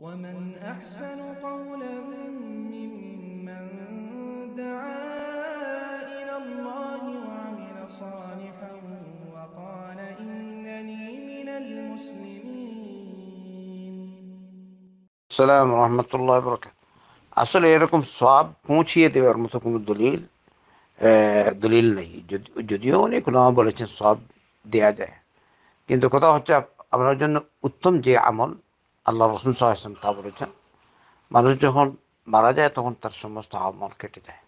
ومن أحسن قولا ممن دعا إلى الله وعمل صالحا وقال إنني من المسلمين السلام ورحمة الله وبركاته اصل إليكم সব موشية দেওয়ার মতো কোনো দলিল দলিল নেই যদিও অনেক নামা বলেছেন সব দেয়া যায় কিন্তু কথা হচ্ছে আপনার জন্য উত্তম যে আমল আল্লাহ রসুন সাহায্যাম তা বলেছেন মানুষ যখন মারা যায় তখন তার সমস্ত আমল কেটে যায়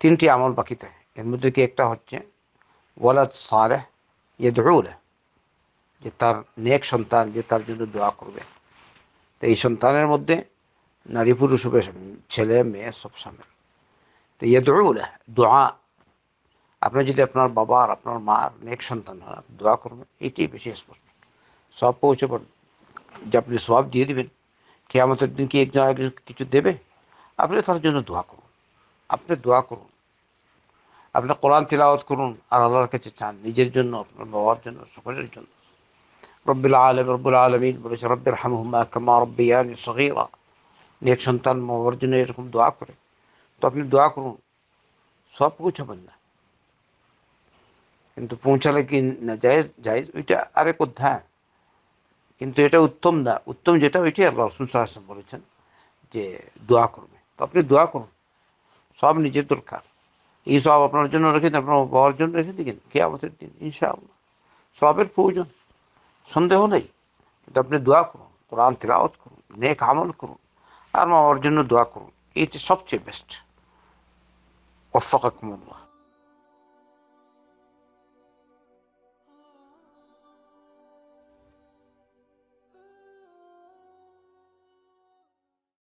তিনটি আমল বাকি থাকে এর মধ্যে কি একটা হচ্ছে ওয়ালাদ সারে ইয়ে দৌড়ে যে তার নেক সন্তান যে তার জন্য দোয়া করবে তো এই সন্তানের মধ্যে নারী পুরুষ হবে ছেলে মেয়ে সব সামিল তো ইয়ে দৌড়ে দোয়া আপনি যদি আপনার বাবার আপনার মার নেক সন্তান হয় দোয়া করবেন এটি বেশি স্পষ্ট সব পৌঁছে পড়ুন যে আপনি সব দিয়ে দেবেন কে আমাদের দিন কি একজন আগে কিছু দেবে আপনি তার জন্য দোয়া করুন আপনি দোয়া করুন আপনি কোরআন তিলাওয়াত করুন আর আল্লাহর কাছে চান নিজের জন্য আপনার বাবার জন্য সকলের জন্য রব্বুল আলম রব্বুল আলমিন বলেছে রব্বের হামহুমা কামা রব্বিয়ানি সহিরা নেক সন্তান বাবার জন্য এরকম দোয়া করে তো আপনি দোয়া করুন সব পৌঁছাবেন না কিন্তু পৌঁছালে কি না জায়েজ জায়েজ ওইটা আরেক অধ্যায় কিন্তু এটা উত্তম না উত্তম যেটা ওইটি আল্লাহ রসুল সাহায্য বলেছেন যে দোয়া করবে তো আপনি দোয়া করুন সব নিজের দরকার এই সব আপনার জন্য রেখে দিন আপনার বাবার জন্য রেখে দিকেন কে আমাদের দিন ইনশাআল্লাহ সবের প্রয়োজন সন্দেহ নেই কিন্তু আপনি দোয়া করুন কোরআন তিলাওয়াত করুন নেক আমল করুন আর মা বাবার জন্য দোয়া করুন এইটা সবচেয়ে বেস্ট وفقكم الله